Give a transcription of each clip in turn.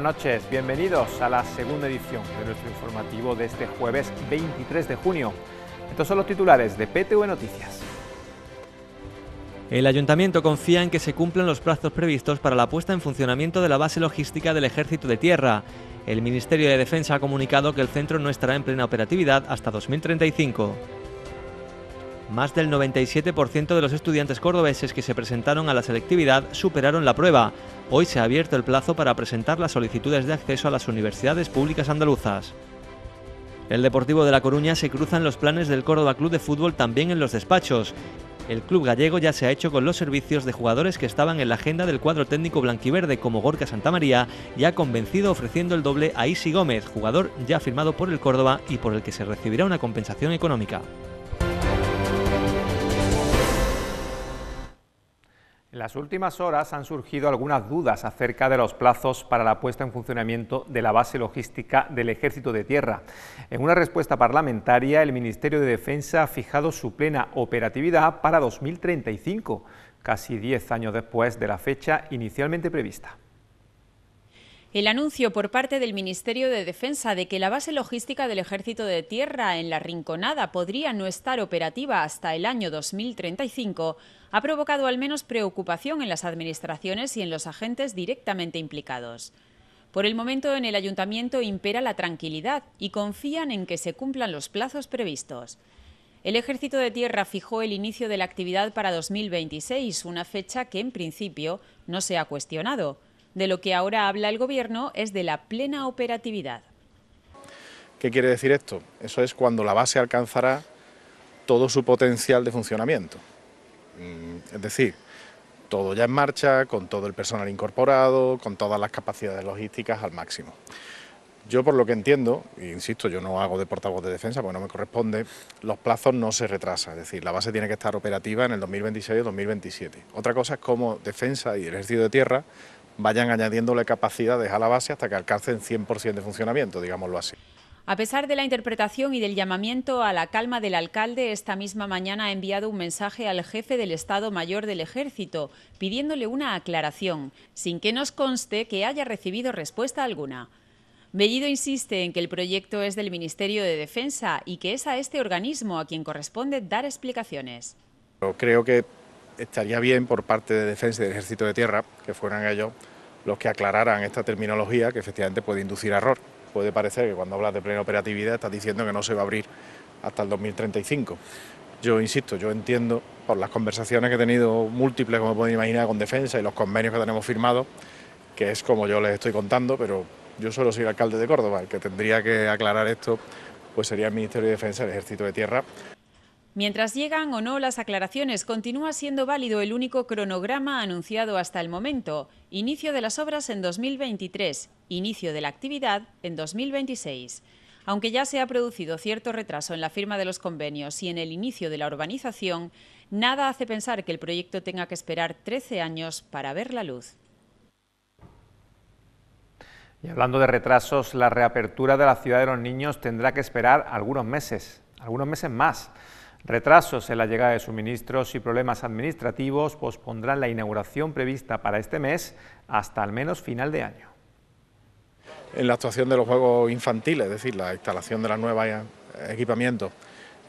buenas noches. Bienvenidos a la segunda edición de nuestro informativo de este jueves 23 de junio. Estos son los titulares de PTV Noticias. El ayuntamiento confía en que se cumplan los plazos previstos para la puesta en funcionamiento de la base logística del Ejército de Tierra. El Ministerio de Defensa ha comunicado que el centro no estará en plena operatividad hasta 2035. Más del 97% de los estudiantes cordobeses que se presentaron a la selectividad superaron la prueba. Hoy se ha abierto el plazo para presentar las solicitudes de acceso a las universidades públicas andaluzas. El Deportivo de La Coruña se cruzan los planes del Córdoba Club de Fútbol también en los despachos. El club gallego ya se ha hecho con los servicios de jugadores que estaban en la agenda del cuadro técnico blanquiverde como Gorka Santamaría y ha convencido ofreciendo el doble a Isi Gómez, jugador ya firmado por el Córdoba y por el que se recibirá una compensación económica. En las últimas horas han surgido algunas dudas acerca de los plazos para la puesta en funcionamiento de la base logística del Ejército de Tierra. En una respuesta parlamentaria, el Ministerio de Defensa ha fijado su plena operatividad para 2035, casi 10 años después de la fecha inicialmente prevista. El anuncio por parte del Ministerio de Defensa de que la base logística del Ejército de Tierra en La Rinconada podría no estar operativa hasta el año 2035 ha provocado al menos preocupación en las administraciones y en los agentes directamente implicados. Por el momento en el ayuntamiento impera la tranquilidad y confían en que se cumplan los plazos previstos. El Ejército de Tierra fijó el inicio de la actividad para 2026, una fecha que en principio no se ha cuestionado. De lo que ahora habla el Gobierno es de la plena operatividad. ¿Qué quiere decir esto? Eso es cuando la base alcanzará todo su potencial de funcionamiento. Mm, es decir, todo ya en marcha, con todo el personal incorporado, con todas las capacidades logísticas al máximo. Yo por lo que entiendo, insisto, yo no hago de portavoz de defensa porque no me corresponde, los plazos no se retrasan, es decir, la base tiene que estar operativa en el 2026 o 2027. Otra cosa es cómo defensa y el ejército de tierra vayan añadiéndole capacidades a la base hasta que alcancen 100% de funcionamiento, digámoslo así. A pesar de la interpretación y del llamamiento a la calma del alcalde, esta misma mañana ha enviado un mensaje al jefe del Estado Mayor del Ejército pidiéndole una aclaración, sin que nos conste que haya recibido respuesta alguna. Bellido insiste en que el proyecto es del Ministerio de Defensa y que es a este organismo a quien corresponde dar explicaciones. Creo que estaría bien por parte de Defensa y del Ejército de Tierra que fueran ellos los que aclararan esta terminología que efectivamente puede inducir error. Puede parecer que cuando hablas de plena operatividad estás diciendo que no se va a abrir hasta el 2035. Yo insisto, yo entiendo por las conversaciones que he tenido múltiples, como pueden imaginar, con Defensa y los convenios que tenemos firmados, que es como yo les estoy contando, pero yo solo soy alcalde de Córdoba, el que tendría que aclarar esto pues sería el Ministerio de Defensa, el Ejército de Tierra. Mientras llegan o no las aclaraciones, continúa siendo válido el único cronograma anunciado hasta el momento, inicio de las obras en 2023, inicio de la actividad en 2026. Aunque ya se ha producido cierto retraso en la firma de los convenios y en el inicio de la urbanización, nada hace pensar que el proyecto tenga que esperar 13 años para ver la luz. Y hablando de retrasos, la reapertura de la ciudad de los niños tendrá que esperar algunos meses, algunos meses más. Retrasos en la llegada de suministros y problemas administrativos pospondrán la inauguración prevista para este mes hasta al menos final de año. En la actuación de los juegos infantiles, es decir, la instalación de los nuevos eh, equipamientos,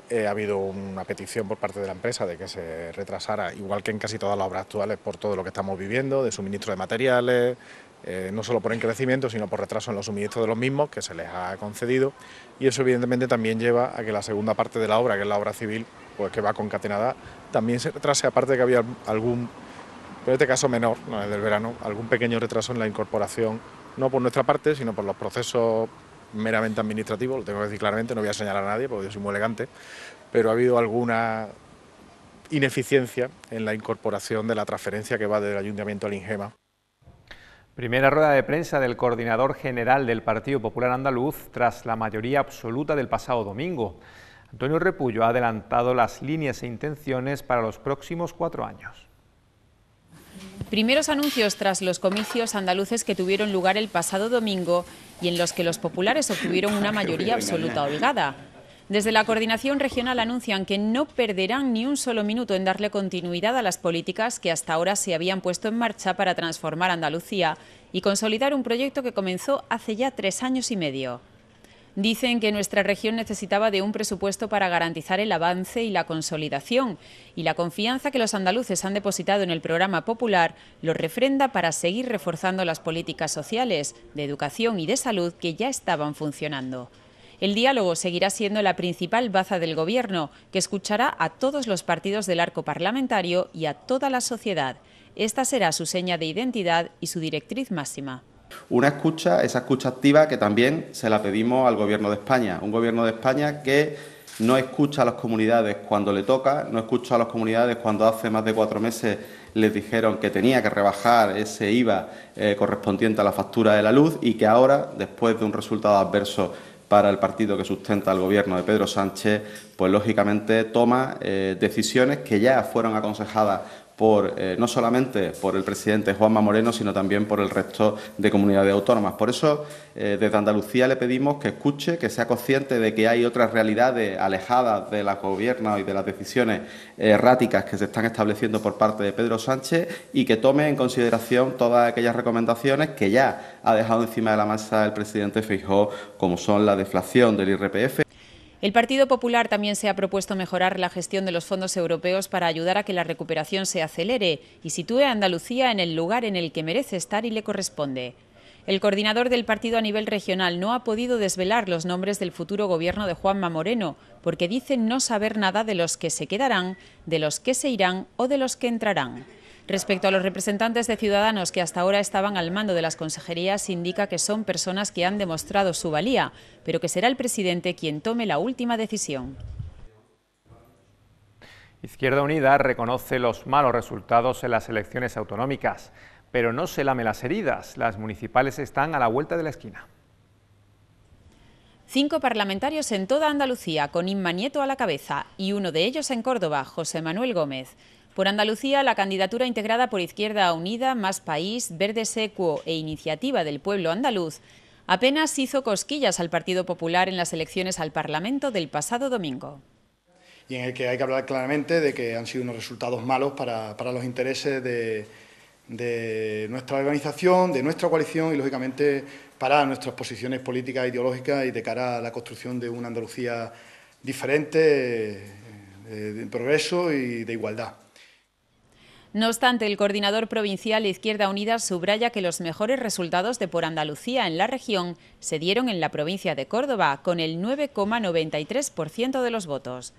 eh, ha habido una petición por parte de la empresa de que se retrasara, igual que en casi todas las obras actuales, por todo lo que estamos viviendo, de suministro de materiales, eh, no solo por encrecimiento... sino por retraso en los suministros de los mismos que se les ha concedido y eso evidentemente también lleva a que la segunda parte de la obra, que es la obra civil, pues que va concatenada, también se retrase, aparte de que había algún, en este caso menor, no es del verano, algún pequeño retraso en la incorporación, no por nuestra parte, sino por los procesos meramente administrativos, lo tengo que decir claramente, no voy a señalar a nadie porque yo soy muy elegante, pero ha habido alguna ineficiencia en la incorporación de la transferencia que va del ayuntamiento al INGEMA. Primera rueda de prensa del coordinador general del Partido Popular Andaluz tras la mayoría absoluta del pasado domingo. Antonio Repullo ha adelantado las líneas e intenciones para los próximos cuatro años. Primeros anuncios tras los comicios andaluces que tuvieron lugar el pasado domingo y en los que los populares obtuvieron una mayoría absoluta holgada. Desde la coordinación regional anuncian que no perderán ni un solo minuto en darle continuidad a las políticas que hasta ahora se habían puesto en marcha para transformar Andalucía y consolidar un proyecto que comenzó hace ya tres años y medio. Dicen que nuestra región necesitaba de un presupuesto para garantizar el avance y la consolidación, y la confianza que los andaluces han depositado en el programa popular lo refrenda para seguir reforzando las políticas sociales, de educación y de salud que ya estaban funcionando. El diálogo seguirá siendo la principal baza del Gobierno, que escuchará a todos los partidos del arco parlamentario y a toda la sociedad. Esta será su seña de identidad y su directriz máxima. Una escucha, esa escucha activa que también se la pedimos al Gobierno de España, un Gobierno de España que no escucha a las comunidades cuando le toca, no escucha a las comunidades cuando hace más de cuatro meses les dijeron que tenía que rebajar ese IVA eh, correspondiente a la factura de la luz y que ahora, después de un resultado adverso para el partido que sustenta el gobierno de Pedro Sánchez, pues lógicamente toma eh, decisiones que ya fueron aconsejadas eh, no solamente por el presidente Juanma Moreno, sino también por el resto de comunidades autónomas. Por eso, eh, desde Andalucía le pedimos que escuche, que sea consciente de que hay otras realidades alejadas de la gobierno y de las decisiones erráticas que se están estableciendo por parte de Pedro Sánchez y que tome en consideración todas aquellas recomendaciones que ya ha dejado encima de la masa el presidente Feijóo, como son la deflación del IRPF. El Partido Popular también se ha propuesto mejorar la gestión de los fondos europeos para ayudar a que la recuperación se acelere y sitúe a Andalucía en el lugar en el que merece estar y le corresponde. El coordinador del partido a nivel regional no ha podido desvelar los nombres del futuro gobierno de Juanma Moreno, porque dice no saber nada de los que se quedarán, de los que se irán o de los que entrarán. Respecto a los representantes de ciudadanos que hasta ahora estaban al mando de las consejerías, indica que son personas que han demostrado su valía, pero que será el presidente quien tome la última decisión. Izquierda Unida reconoce los malos resultados en las elecciones autonómicas, pero no se lame las heridas. Las municipales están a la vuelta de la esquina. Cinco parlamentarios en toda Andalucía, con Inma Nieto a la cabeza, y uno de ellos en Córdoba, José Manuel Gómez. Por Andalucía, la candidatura integrada por Izquierda Unida, Más País, Verde Secuo e Iniciativa del Pueblo Andaluz apenas hizo cosquillas al Partido Popular en las elecciones al Parlamento del pasado domingo y en el que hay que hablar claramente de que han sido unos resultados malos para, los intereses de, nuestra organización, de nuestra coalición y, lógicamente, para nuestras posiciones políticas, e ideológicas y de cara a la construcción de una Andalucía diferente, eh, de progreso y de igualdad. No obstante, el coordinador provincial Izquierda Unida subraya que los mejores resultados de Por Andalucía en la región se dieron en la provincia de Córdoba, con el 9,93% de los votos.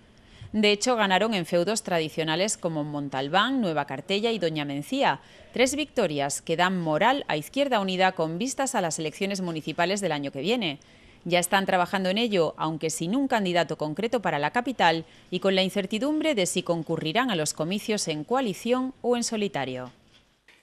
De hecho, ganaron en feudos tradicionales como Montalbán, Nueva Cartella y Doña Mencía, tres victorias que dan moral a Izquierda Unida con vistas a las elecciones municipales del año que viene. Ya están trabajando en ello, aunque sin un candidato concreto para la capital y con la incertidumbre de si concurrirán a los comicios en coalición o en solitario.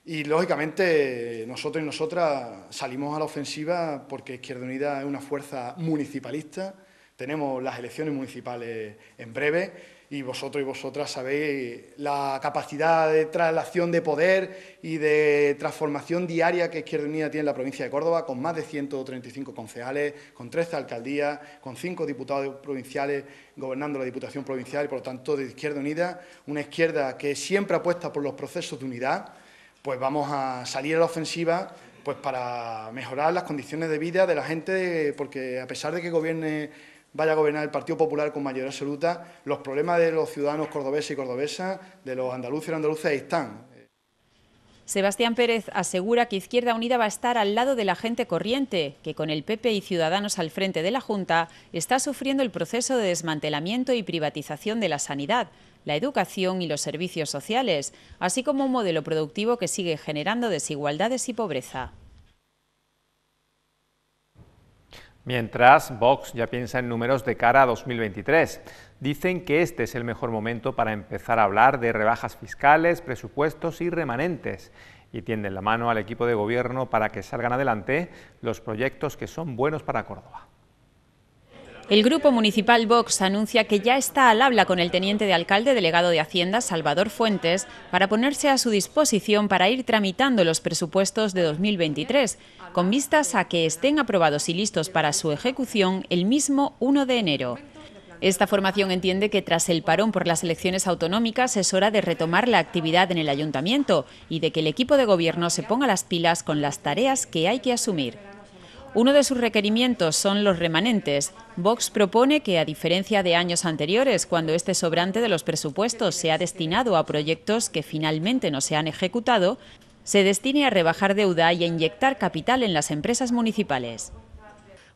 Y lógicamente nosotros y nosotras salimos a la ofensiva porque Izquierda Unida es una fuerza municipalista, tenemos las elecciones municipales en breve y vosotros y vosotras sabéis la capacidad de traslación de poder y de transformación diaria que Izquierda Unida tiene en la provincia de Córdoba, con más de 135 concejales, con 13 alcaldías, con 5 diputados provinciales gobernando la Diputación Provincial y, por lo tanto, de Izquierda Unida, una izquierda que siempre apuesta por los procesos de unidad, pues vamos a salir a la ofensiva pues para mejorar las condiciones de vida de la gente, porque a pesar de que gobierne vaya a gobernar el Partido Popular con mayoría absoluta, los problemas de los ciudadanos cordobeses y cordobesas, de los andaluces y andaluces ahí están. Sebastián Pérez asegura que Izquierda Unida va a estar al lado de la gente corriente, que con el PP y Ciudadanos al frente de la Junta está sufriendo el proceso de desmantelamiento y privatización de la sanidad, la educación y los servicios sociales, así como un modelo productivo que sigue generando desigualdades y pobreza. mientras Vox ya piensa en números de cara a 2023. Dicen que este es el mejor momento para empezar a hablar de rebajas fiscales, presupuestos y remanentes y tienden la mano al equipo de gobierno para que salgan adelante los proyectos que son buenos para Córdoba. El Grupo Municipal Vox anuncia que ya está al habla con el teniente de alcalde delegado de Hacienda, Salvador Fuentes, para ponerse a su disposición para ir tramitando los presupuestos de 2023, con vistas a que estén aprobados y listos para su ejecución el mismo 1 de enero. Esta formación entiende que tras el parón por las elecciones autonómicas es hora de retomar la actividad en el ayuntamiento y de que el equipo de gobierno se ponga las pilas con las tareas que hay que asumir. Uno de sus requerimientos son los remanentes. Vox propone que, a diferencia de años anteriores, cuando este sobrante de los presupuestos se ha destinado a proyectos que finalmente no se han ejecutado, se destine a rebajar deuda y a inyectar capital en las empresas municipales.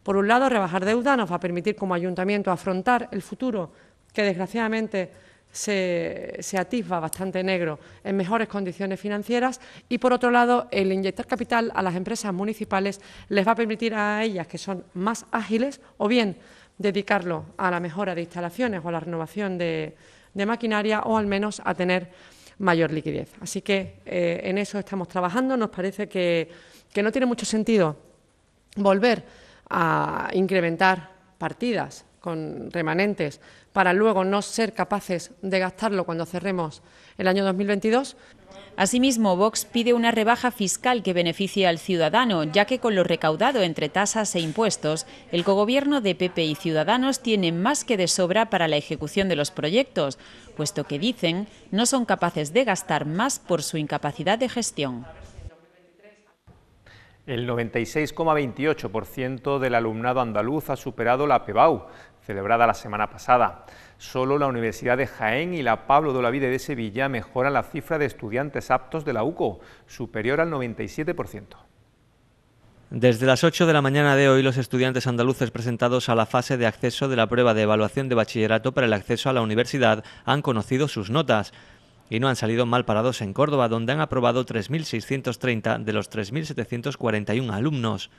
Por un lado, rebajar deuda nos va a permitir como ayuntamiento afrontar el futuro que desgraciadamente se, atisba bastante negro en mejores condiciones financieras y, por otro lado, el inyectar capital a las empresas municipales les va a permitir a ellas, que son más ágiles, o bien dedicarlo a la mejora de instalaciones o a la renovación de, maquinaria o al menos a tener mayor liquidez. Así que eh, en eso estamos trabajando. Nos parece que no tiene mucho sentido volver a incrementar partidas con remanentes, para luego no ser capaces de gastarlo cuando cerremos el año 2022. Asimismo, Vox pide una rebaja fiscal que beneficie al ciudadano, ya que con lo recaudado entre tasas e impuestos, el cogobierno de PP y Ciudadanos tiene más que de sobra para la ejecución de los proyectos, puesto que dicen no son capaces de gastar más por su incapacidad de gestión. El 96,28% del alumnado andaluz ha superado la PEBAU, celebrada la semana pasada. Solo la Universidad de Jaén y la Pablo de Olavide de Sevilla mejoran la cifra de estudiantes aptos de la UCO, superior al 97%. Desde las 8 de la mañana de hoy, los estudiantes andaluces presentados a la fase de acceso de la prueba de evaluación de bachillerato para el acceso a la universidad han conocido sus notas y no han salido mal parados en Córdoba, donde han aprobado 3.630 de los 3.741 alumnos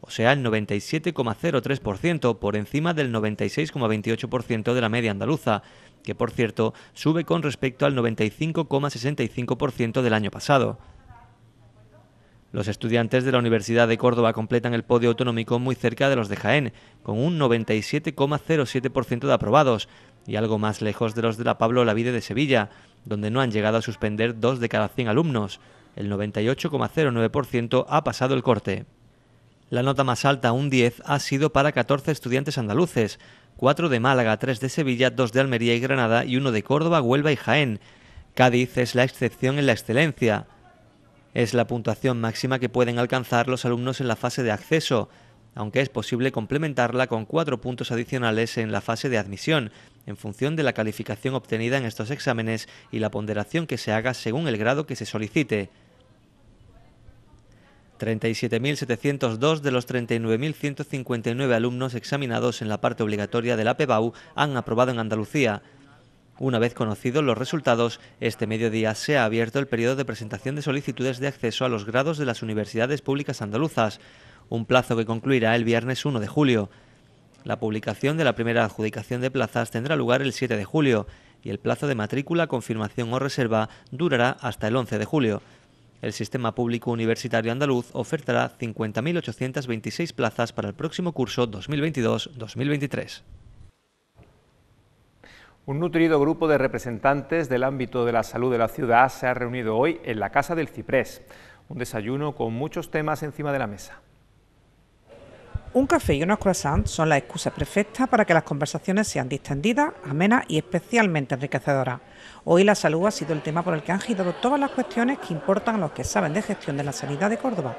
o sea el 97,03% por encima del 96,28% de la media andaluza, que por cierto sube con respecto al 95,65% del año pasado. Los estudiantes de la Universidad de Córdoba completan el podio autonómico muy cerca de los de Jaén, con un 97,07% de aprobados, y algo más lejos de los de la Pablo Vida de Sevilla, donde no han llegado a suspender dos de cada 100 alumnos. El 98,09% ha pasado el corte. La nota más alta, un 10, ha sido para 14 estudiantes andaluces, 4 de Málaga, 3 de Sevilla, 2 de Almería y Granada y 1 de Córdoba, Huelva y Jaén. Cádiz es la excepción en la excelencia. Es la puntuación máxima que pueden alcanzar los alumnos en la fase de acceso, aunque es posible complementarla con 4 puntos adicionales en la fase de admisión, en función de la calificación obtenida en estos exámenes y la ponderación que se haga según el grado que se solicite. 37.702 de los 39.159 alumnos examinados en la parte obligatoria de la PEBAU han aprobado en Andalucía. Una vez conocidos los resultados, este mediodía se ha abierto el periodo de presentación de solicitudes de acceso a los grados de las universidades públicas andaluzas, un plazo que concluirá el viernes 1 de julio. La publicación de la primera adjudicación de plazas tendrá lugar el 7 de julio y el plazo de matrícula, confirmación o reserva durará hasta el 11 de julio. El sistema público universitario andaluz ofertará 50.826 plazas para el próximo curso 2022-2023. Un nutrido grupo de representantes del ámbito de la salud de la ciudad se ha reunido hoy en la Casa del Ciprés, un desayuno con muchos temas encima de la mesa. Un café y unos croissants son la excusa perfecta para que las conversaciones sean distendidas, amenas y especialmente enriquecedoras. Hoy la salud ha sido el tema por el que han girado todas las cuestiones que importan a los que saben de gestión de la sanidad de Córdoba.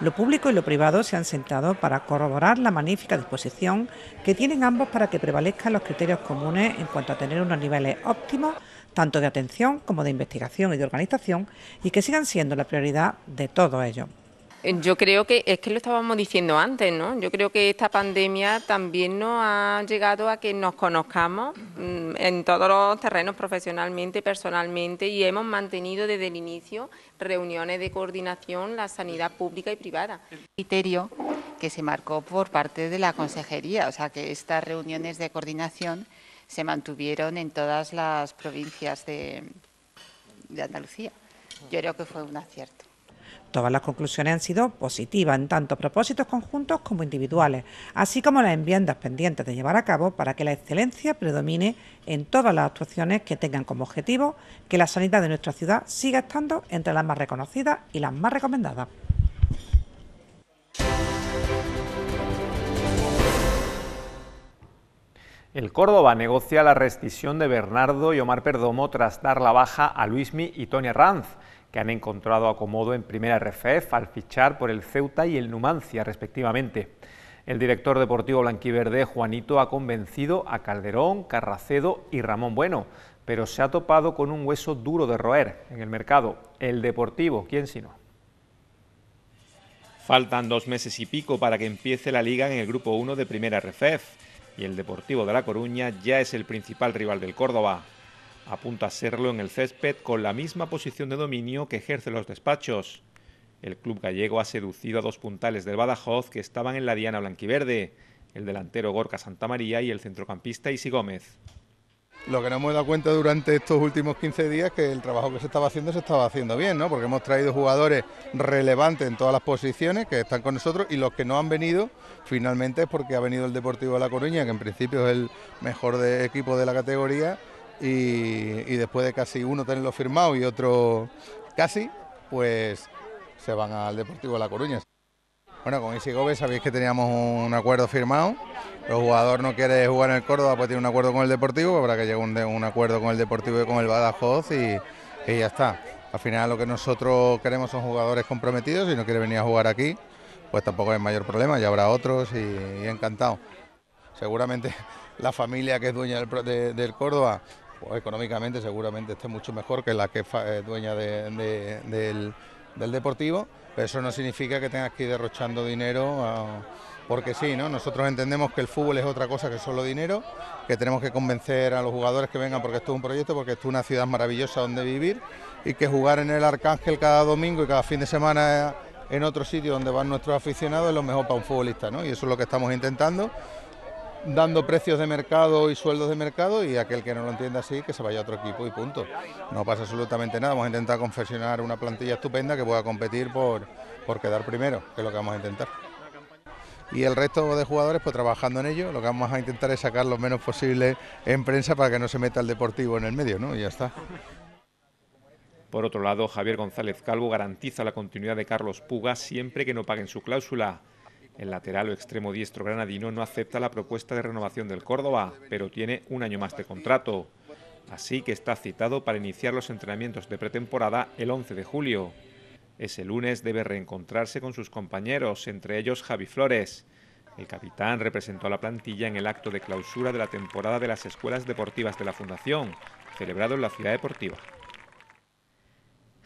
Lo público y lo privado se han sentado para corroborar la magnífica disposición que tienen ambos para que prevalezcan los criterios comunes en cuanto a tener unos niveles óptimos tanto de atención como de investigación y de organización y que sigan siendo la prioridad de todo ello. Yo creo que es que lo estábamos diciendo antes, ¿no? Yo creo que esta pandemia también nos ha llegado a que nos conozcamos mm, en todos los terrenos, profesionalmente, personalmente, y hemos mantenido desde el inicio reuniones de coordinación, la sanidad pública y privada. Criterio que se marcó por parte de la consejería, o sea que estas reuniones de coordinación se mantuvieron en todas las provincias de, de Andalucía. Yo creo que fue un acierto. Todas las conclusiones han sido positivas en tanto propósitos conjuntos como individuales, así como las enmiendas pendientes de llevar a cabo para que la excelencia predomine en todas las actuaciones que tengan como objetivo que la sanidad de nuestra ciudad siga estando entre las más reconocidas y las más recomendadas. El Córdoba negocia la rescisión de Bernardo y Omar Perdomo tras dar la baja a Luismi y Tony Ranz que han encontrado acomodo en Primera RFF al fichar por el Ceuta y el Numancia, respectivamente. El director deportivo blanquiverde Juanito ha convencido a Calderón, Carracedo y Ramón Bueno, pero se ha topado con un hueso duro de roer en el mercado, el deportivo, quién sino. Faltan dos meses y pico para que empiece la liga en el Grupo 1 de Primera RFF y el Deportivo de La Coruña ya es el principal rival del Córdoba apunta a serlo en el césped con la misma posición de dominio que ejercen los despachos. El club gallego ha seducido a dos puntales del Badajoz que estaban en la diana blanquiverde, el delantero Gorka Santamaría y el centrocampista Isi Gómez. Lo que nos hemos dado cuenta durante estos últimos 15 días ...es que el trabajo que se estaba haciendo se estaba haciendo bien, ¿no? Porque hemos traído jugadores relevantes en todas las posiciones que están con nosotros y los que no han venido finalmente es porque ha venido el Deportivo de La Coruña, que en principio es el mejor equipo de la categoría y, después de casi uno tenerlo firmado y otro casi, pues se van al Deportivo de La Coruña. Bueno, con Isi Gómez sabéis que teníamos un acuerdo firmado. El jugador no quiere jugar en el Córdoba, pues tiene un acuerdo con el Deportivo, pues habrá que llegar un, un acuerdo con el Deportivo y con el Badajoz y, y, ya está. Al final lo que nosotros queremos son jugadores comprometidos, y no quiere venir a jugar aquí, pues tampoco es mayor problema, ya habrá otros y, encantado. Seguramente la familia que es dueña del, del Córdoba pues, económicamente seguramente esté mucho mejor que la que es eh, dueña del, deportivo, pero eso no significa que tengas que ir derrochando dinero. Ah, porque sí, ¿no? Nosotros entendemos que el fútbol es otra cosa que solo dinero, que tenemos que convencer a los jugadores que vengan porque esto es un proyecto, porque esto es una ciudad maravillosa donde vivir y que jugar en el Arcángel cada domingo y cada fin de semana eh, en otro sitio donde van nuestros aficionados es lo mejor para un futbolista, ¿no? Y eso es lo que estamos intentando dando precios de mercado y sueldos de mercado y aquel que no lo entienda así, que se vaya a otro equipo y punto. No pasa absolutamente nada, vamos a intentar confeccionar una plantilla estupenda que pueda competir por, quedar primero, que es lo que vamos a intentar. Y el resto de jugadores, pues trabajando en ello, lo que vamos a intentar es sacar lo menos posible en prensa para que no se meta el deportivo en el medio, ¿no? Y ya está. Por otro lado, Javier González Calvo garantiza la continuidad de Carlos Puga siempre que no paguen su cláusula. El lateral o extremo diestro granadino no acepta la propuesta de renovación del Córdoba, pero tiene un año más de contrato. Así que está citado para iniciar los entrenamientos de pretemporada el 11 de julio. Ese lunes debe reencontrarse con sus compañeros, entre ellos Javi Flores. El capitán representó a la plantilla en el acto de clausura de la temporada de las escuelas deportivas de la Fundación, celebrado en la ciudad deportiva.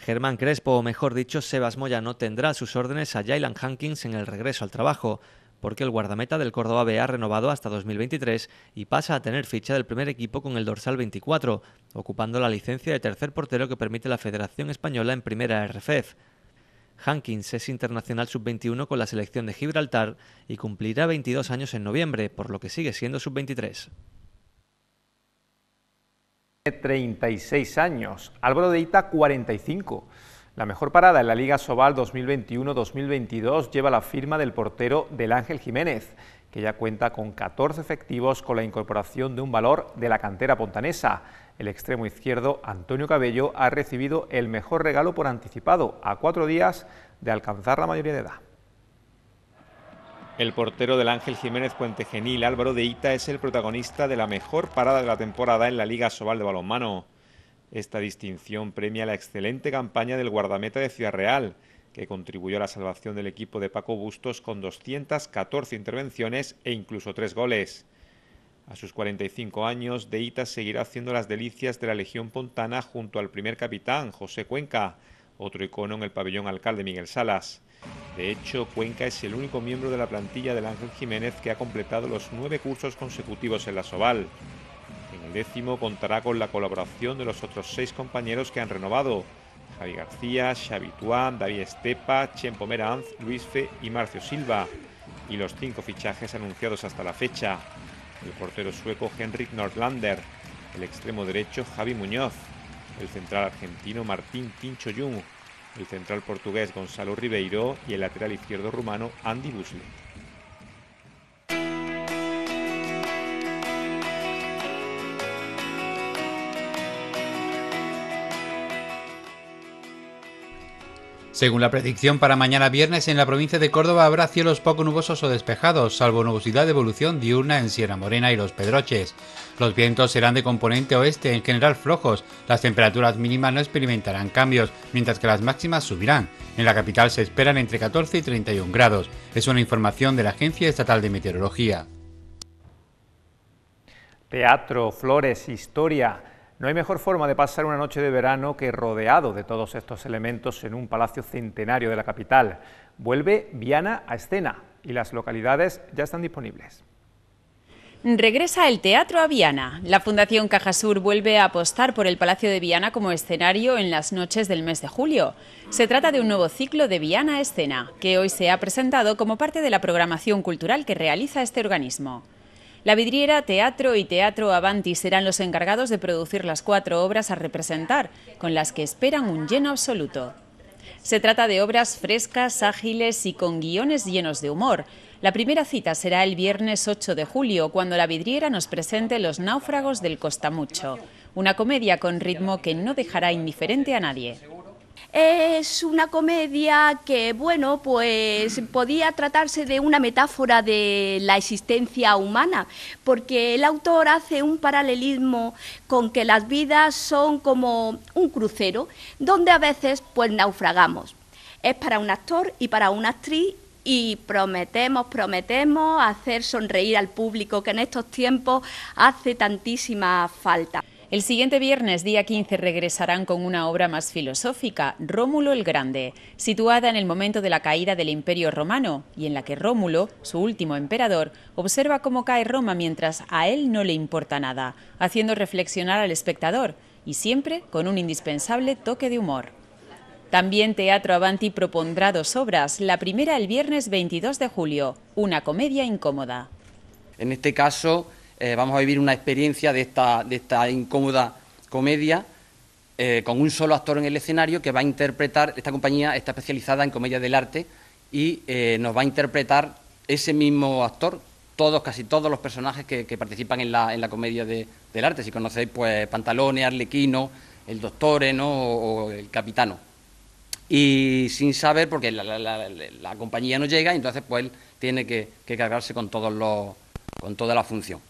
Germán Crespo, o mejor dicho, Sebas Moyano, tendrá sus órdenes a Jalen Hankins en el regreso al trabajo, porque el guardameta del Córdoba B ha renovado hasta 2023 y pasa a tener ficha del primer equipo con el dorsal 24, ocupando la licencia de tercer portero que permite la Federación Española en primera RFF. E Hankins es internacional sub-21 con la selección de Gibraltar y cumplirá 22 años en noviembre, por lo que sigue siendo sub-23. 36 años, Álvaro de Ita 45. La mejor parada en la Liga Sobal 2021-2022 lleva la firma del portero del Ángel Jiménez, que ya cuenta con 14 efectivos con la incorporación de un valor de la cantera pontanesa. El extremo izquierdo, Antonio Cabello, ha recibido el mejor regalo por anticipado, a cuatro días de alcanzar la mayoría de edad. El portero del Ángel Jiménez Puentegenil, Álvaro de Ita, es el protagonista de la mejor parada de la temporada en la Liga Sobal de Balonmano. Esta distinción premia la excelente campaña del guardameta de Ciudad Real, que contribuyó a la salvación del equipo de Paco Bustos con 214 intervenciones e incluso tres goles. A sus 45 años, Deita seguirá haciendo las delicias de la Legión Pontana junto al primer capitán, José Cuenca, otro icono en el pabellón alcalde Miguel Salas. De hecho, Cuenca es el único miembro de la plantilla del Ángel Jiménez que ha completado los nueve cursos consecutivos en la Soval. En el décimo contará con la colaboración de los otros seis compañeros que han renovado. Javi García, Xavi Tuán, David Estepa, Chempo pomeranz, Luis Fe y Marcio Silva. Y los cinco fichajes anunciados hasta la fecha. El portero sueco Henrik Nordlander, el extremo derecho Javi Muñoz, el central argentino Martín Tincho Jung, el central portugués Gonzalo Ribeiro y el lateral izquierdo rumano Andy Busley. Según la predicción para mañana viernes, en la provincia de Córdoba habrá cielos poco nubosos o despejados, salvo nubosidad de evolución diurna en Sierra Morena y los Pedroches. Los vientos serán de componente oeste, en general flojos. Las temperaturas mínimas no experimentarán cambios, mientras que las máximas subirán. En la capital se esperan entre 14 y 31 grados. Es una información de la Agencia Estatal de Meteorología. Teatro, flores, historia. No hay mejor forma de pasar una noche de verano que rodeado de todos estos elementos en un palacio centenario de la capital. Vuelve Viana a escena y las localidades ya están disponibles. Regresa el teatro a Viana. La Fundación Cajasur vuelve a apostar por el Palacio de Viana como escenario en las noches del mes de julio. Se trata de un nuevo ciclo de Viana a Escena, que hoy se ha presentado como parte de la programación cultural que realiza este organismo. La vidriera, teatro y teatro Avanti serán los encargados de producir las cuatro obras a representar, con las que esperan un lleno absoluto. Se trata de obras frescas, ágiles y con guiones llenos de humor. La primera cita será el viernes 8 de julio, cuando la vidriera nos presente Los náufragos del Costamucho, una comedia con ritmo que no dejará indiferente a nadie. Es una comedia que, bueno, pues podía tratarse de una metáfora de la existencia humana, porque el autor hace un paralelismo con que las vidas son como un crucero, donde a veces pues naufragamos. Es para un actor y para una actriz y prometemos, prometemos hacer sonreír al público que en estos tiempos hace tantísima falta. El siguiente viernes, día 15, regresarán con una obra más filosófica, Rómulo el Grande, situada en el momento de la caída del Imperio Romano y en la que Rómulo, su último emperador, observa cómo cae Roma mientras a él no le importa nada, haciendo reflexionar al espectador y siempre con un indispensable toque de humor. También Teatro Avanti propondrá dos obras, la primera el viernes 22 de julio, una comedia incómoda. En este caso, eh, vamos a vivir una experiencia de esta, de esta incómoda comedia eh, con un solo actor en el escenario que va a interpretar, esta compañía está especializada en comedia del arte y eh, nos va a interpretar ese mismo actor, todos, casi todos los personajes que, participan en la, comedia del arte. Si conocéis, pues Pantalones, Arlequino, El Doctor ¿no? o, El Capitano. Y sin saber, porque la, la, compañía no llega, entonces pues él tiene que, que cargarse con, todos los, con toda la función.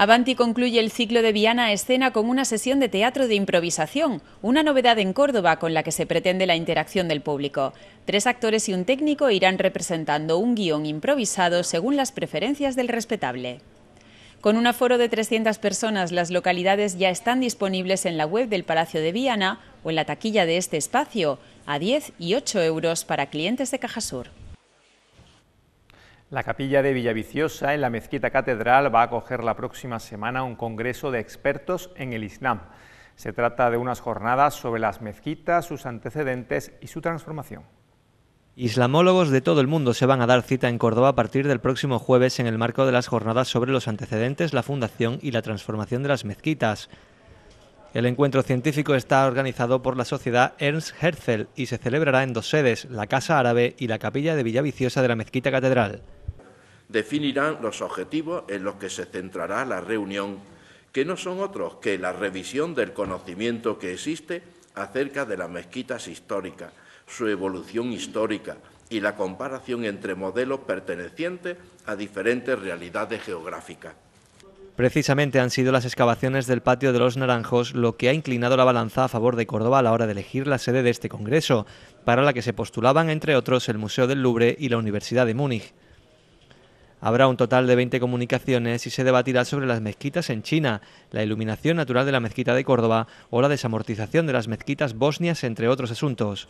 Avanti concluye el ciclo de Viana escena con una sesión de teatro de improvisación, una novedad en Córdoba con la que se pretende la interacción del público. Tres actores y un técnico irán representando un guión improvisado según las preferencias del respetable. Con un aforo de 300 personas, las localidades ya están disponibles en la web del Palacio de Viana o en la taquilla de este espacio, a 10 y 8 euros para clientes de Cajasur. La capilla de Villaviciosa en la Mezquita Catedral va a acoger la próxima semana un congreso de expertos en el Islam. Se trata de unas jornadas sobre las mezquitas, sus antecedentes y su transformación. Islamólogos de todo el mundo se van a dar cita en Córdoba a partir del próximo jueves en el marco de las jornadas sobre los antecedentes, la fundación y la transformación de las mezquitas. El encuentro científico está organizado por la sociedad Ernst Herzl y se celebrará en dos sedes, la Casa Árabe y la Capilla de Villaviciosa de la Mezquita Catedral definirán los objetivos en los que se centrará la reunión, que no son otros que la revisión del conocimiento que existe acerca de las mezquitas históricas, su evolución histórica y la comparación entre modelos pertenecientes a diferentes realidades geográficas. Precisamente han sido las excavaciones del patio de los Naranjos lo que ha inclinado la balanza a favor de Córdoba a la hora de elegir la sede de este congreso, para la que se postulaban, entre otros, el Museo del Louvre y la Universidad de Múnich. Habrá un total de 20 comunicaciones y se debatirá sobre las mezquitas en China, la iluminación natural de la mezquita de Córdoba o la desamortización de las mezquitas bosnias, entre otros asuntos.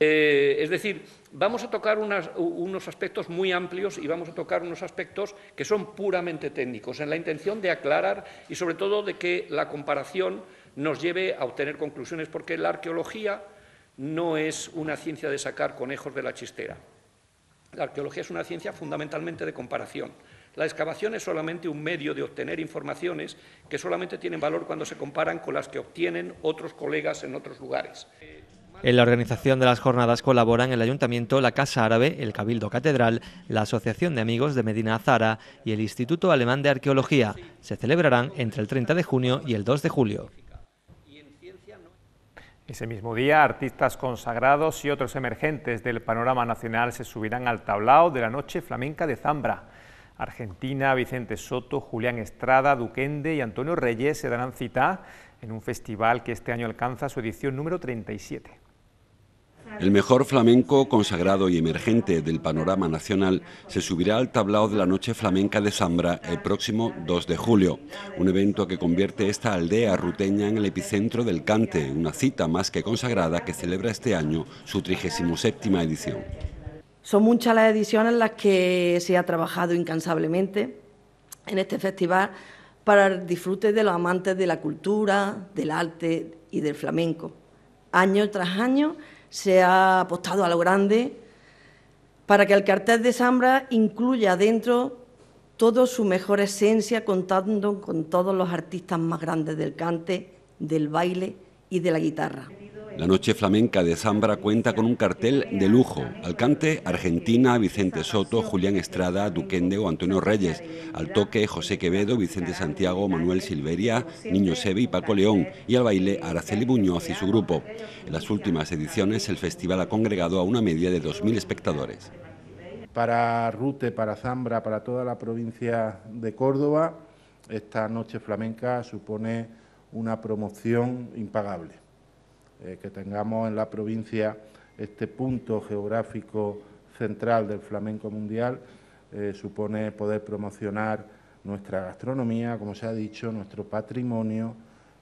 Eh, es decir, vamos a tocar unos aspectos muy amplios y vamos a tocar unos aspectos que son puramente técnicos, en la intención de aclarar y sobre todo de que la comparación nos lleve a obtener conclusiones, porque la arqueología no es una ciencia de sacar conejos de la chistera la arqueología es una ciencia fundamentalmente de comparación. La excavación es solamente un medio de obtener informaciones que solamente tienen valor cuando se comparan con las que obtienen otros colegas en otros lugares. En la organización de las jornadas colaboran el Ayuntamiento, la Casa Árabe, el Cabildo Catedral, la Asociación de Amigos de Medina Azara y el Instituto Alemán de Arqueología. Se celebrarán entre el 30 de junio y el 2 de julio. Ese mismo día, artistas consagrados y otros emergentes del panorama nacional se subirán al tablao de la noche flamenca de Zambra. Argentina, Vicente Soto, Julián Estrada, Duquende y Antonio Reyes se darán cita en un festival que este año alcanza su edición número 37. El mejor flamenco consagrado y emergente del panorama nacional se subirá al tablao de la Noche Flamenca de Zambra el próximo 2 de julio, un evento que convierte esta aldea ruteña en el epicentro del cante, una cita más que consagrada que celebra este año su 37 edición. Son muchas las ediciones en las que se ha trabajado incansablemente en este festival para el disfrute de los amantes de la cultura, del arte y del flamenco. Año tras año se ha apostado a lo grande para que el cartel de Sambra incluya dentro toda su mejor esencia contando con todos los artistas más grandes del cante, del baile y de la guitarra. La noche flamenca de Zambra cuenta con un cartel de lujo. Alcante, Argentina, Vicente Soto, Julián Estrada, Duquende o Antonio Reyes. Al toque, José Quevedo, Vicente Santiago, Manuel Silveria, Niño Seve y Paco León. Y al baile, Araceli Buñoz y su grupo. En las últimas ediciones, el festival ha congregado a una media de 2.000 espectadores. Para Rute, para Zambra, para toda la provincia de Córdoba, esta noche flamenca supone una promoción impagable. Eh, que tengamos en la provincia este punto geográfico central del flamenco mundial eh, supone poder promocionar nuestra gastronomía, como se ha dicho, nuestro patrimonio,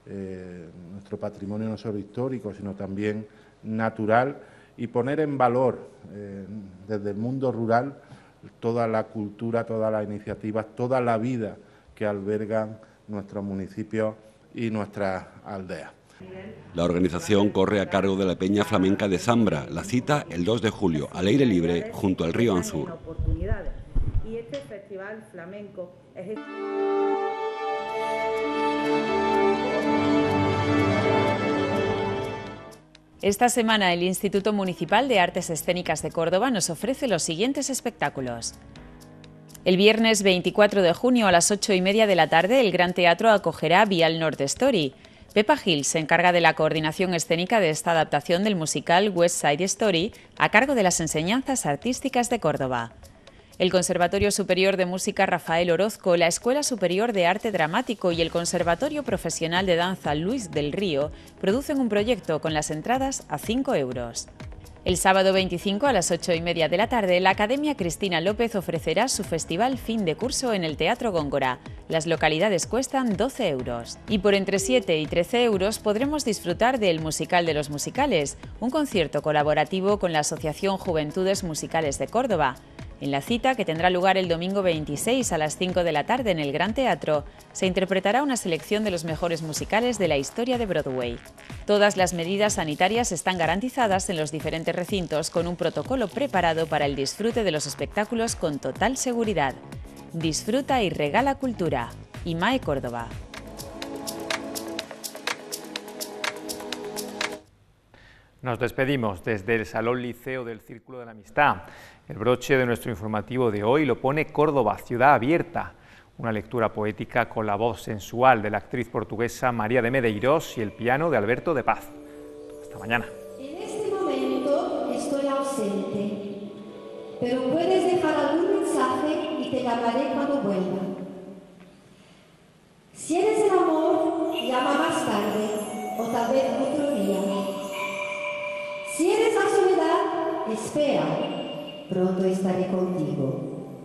eh, nuestro patrimonio no solo histórico, sino también natural, y poner en valor desde el mundo rural toda la cultura, todas las iniciativas, toda la vida que albergan nuestros municipios y nuestras aldeas. La organización corre a cargo de la Peña Flamenca de Zambra. La cita el 2 de julio, al aire libre, junto al río Anzur. Este Esta semana el Instituto Municipal de Artes Escénicas de Córdoba nos ofrece los siguientes espectáculos. El viernes 24 de junio a las 8 y media de la tarde el Gran Teatro acogerá Vial Norte Story, Pepa Gil se encarga de la coordinación escénica de esta adaptación del musical West Side Story a cargo de las enseñanzas artísticas de Córdoba. El Conservatorio Superior de Música Rafael Orozco, la Escuela Superior de Arte Dramático y el Conservatorio Profesional de Danza Luis del Río producen un proyecto con las entradas a 5 euros. El sábado 25 a las 8 y media de la tarde, la Academia Cristina López ofrecerá su festival fin de curso en el Teatro Góngora. Las localidades cuestan 12 euros. Y por entre 7 y 13 euros podremos disfrutar del Musical de los Musicales, un concierto colaborativo con la Asociación Juventudes Musicales de Córdoba. En la cita, que tendrá lugar el domingo 26 a las 5 de la tarde en el Gran Teatro, se interpretará una selección de los mejores musicales de la historia de Broadway. Todas las medidas sanitarias están garantizadas en los diferentes recintos con un protocolo preparado para el disfrute de los espectáculos con total seguridad. Disfruta y regala cultura. IMAE Córdoba. Nos despedimos desde el Salón Liceo del Círculo de la Amistad. El broche de nuestro informativo de hoy lo pone Córdoba, ciudad abierta. Una lectura poética con la voz sensual de la actriz portuguesa María de Medeiros y el piano de Alberto de Paz. Hasta mañana. En este momento estoy ausente, pero puedes dejar algún mensaje y te llamaré cuando vuelva. Si eres el amor, llama más tarde o tal vez otro día. Si eres la soledad, espera, pronto estaré contigo.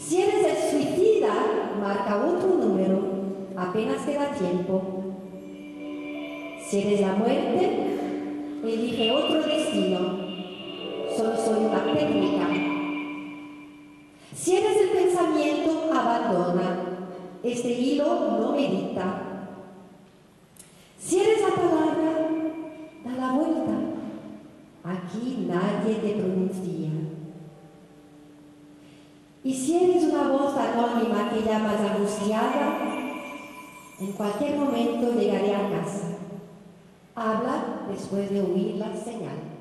Si eres el suicida, marca otro número, apenas te da tiempo. Si eres la muerte, elige otro destino, solo soy una técnica. Si eres el pensamiento, abandona, este hilo no medita. Si eres la palabra, nadie te pronuncia. Y si eres una voz anónima que llamas angustiada, en cualquier momento llegaré a casa. Habla después de oír la señal.